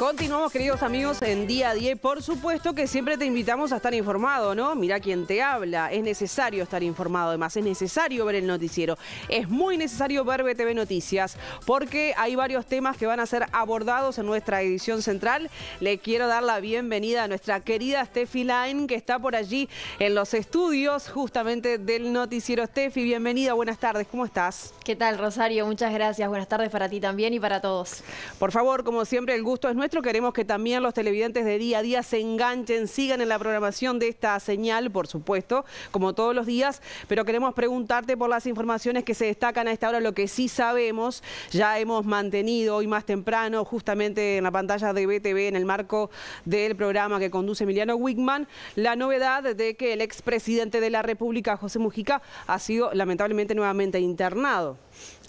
Continuamos, queridos amigos, en día a día. por supuesto que siempre te invitamos a estar informado, ¿no? Mira quién te habla. Es necesario estar informado, además. Es necesario ver el noticiero. Es muy necesario ver BTV Noticias, porque hay varios temas que van a ser abordados en nuestra edición central. Le quiero dar la bienvenida a nuestra querida Steffi Line, que está por allí en los estudios justamente del noticiero. Steffi, bienvenida, buenas tardes, ¿cómo estás? ¿Qué tal, Rosario? Muchas gracias. Buenas tardes para ti también y para todos. Por favor, como siempre, el gusto es nuestro. Queremos que también los televidentes de día a día se enganchen, sigan en la programación de esta señal, por supuesto, como todos los días, pero queremos preguntarte por las informaciones que se destacan a esta hora, lo que sí sabemos, ya hemos mantenido hoy más temprano, justamente en la pantalla de BTV, en el marco del programa que conduce Emiliano Wickman, la novedad de que el expresidente de la República, José Mujica, ha sido lamentablemente nuevamente internado.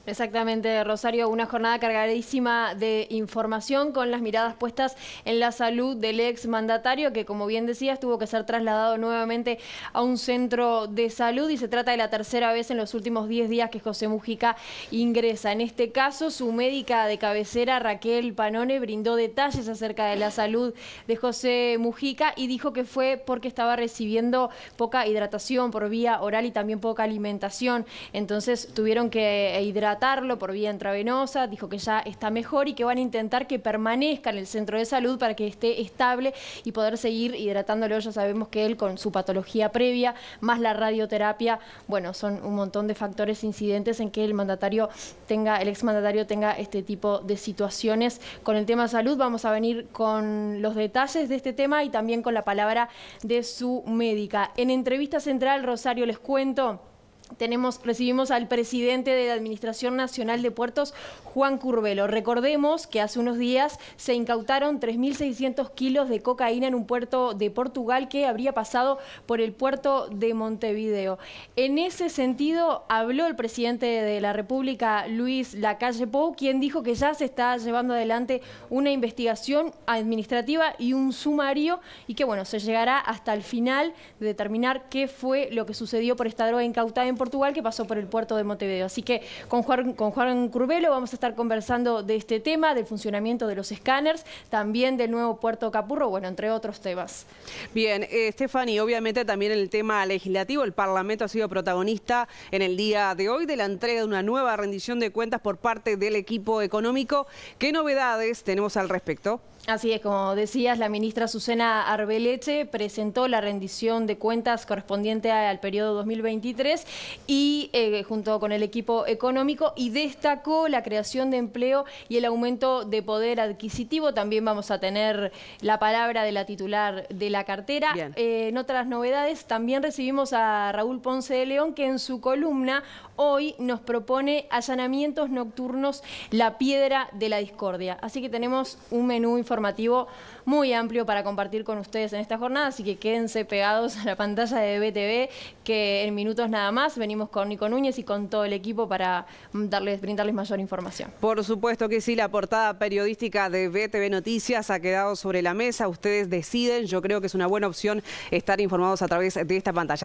Exactamente, Rosario, una jornada cargadísima de información con las miradas puestas en la salud del ex mandatario que, como bien decías, tuvo que ser trasladado nuevamente a un centro de salud y se trata de la tercera vez en los últimos 10 días que José Mujica ingresa. En este caso, su médica de cabecera, Raquel Panone, brindó detalles acerca de la salud de José Mujica y dijo que fue porque estaba recibiendo poca hidratación por vía oral y también poca alimentación. Entonces tuvieron que hidratar tratarlo por vía intravenosa, dijo que ya está mejor y que van a intentar que permanezca en el centro de salud para que esté estable y poder seguir hidratándolo. Ya sabemos que él con su patología previa, más la radioterapia, bueno, son un montón de factores incidentes en que el mandatario tenga, el exmandatario tenga este tipo de situaciones. Con el tema salud vamos a venir con los detalles de este tema y también con la palabra de su médica. En entrevista central, Rosario, les cuento tenemos, recibimos al presidente de la Administración Nacional de Puertos, Juan Curvelo. Recordemos que hace unos días se incautaron 3.600 kilos de cocaína en un puerto de Portugal que habría pasado por el puerto de Montevideo. En ese sentido, habló el presidente de la República, Luis Lacalle Pou, quien dijo que ya se está llevando adelante una investigación administrativa y un sumario y que, bueno, se llegará hasta el final de determinar qué fue lo que sucedió por esta droga incautada en Portugal que pasó por el puerto de Montevideo. Así que con Juan, con Juan Curbelo vamos a estar conversando de este tema, del funcionamiento de los escáneres, también del nuevo puerto Capurro, bueno, entre otros temas. Bien, eh, Stefani, obviamente también el tema legislativo, el Parlamento ha sido protagonista en el día de hoy de la entrega de una nueva rendición de cuentas por parte del equipo económico. ¿Qué novedades tenemos al respecto? Así es, como decías, la ministra Susana Arbeleche presentó la rendición de cuentas correspondiente al periodo 2023 y eh, junto con el equipo económico y destacó la creación de empleo y el aumento de poder adquisitivo. También vamos a tener la palabra de la titular de la cartera. Eh, en otras novedades también recibimos a Raúl Ponce de León que en su columna hoy nos propone allanamientos nocturnos, la piedra de la discordia. Así que tenemos un menú informativo muy amplio para compartir con ustedes en esta jornada, así que quédense pegados a la pantalla de BTV que en minutos nada más venimos con Nico Núñez y con todo el equipo para mm, darles, brindarles mayor información. Por supuesto que sí, la portada periodística de BTV Noticias ha quedado sobre la mesa. Ustedes deciden, yo creo que es una buena opción estar informados a través de esta pantalla.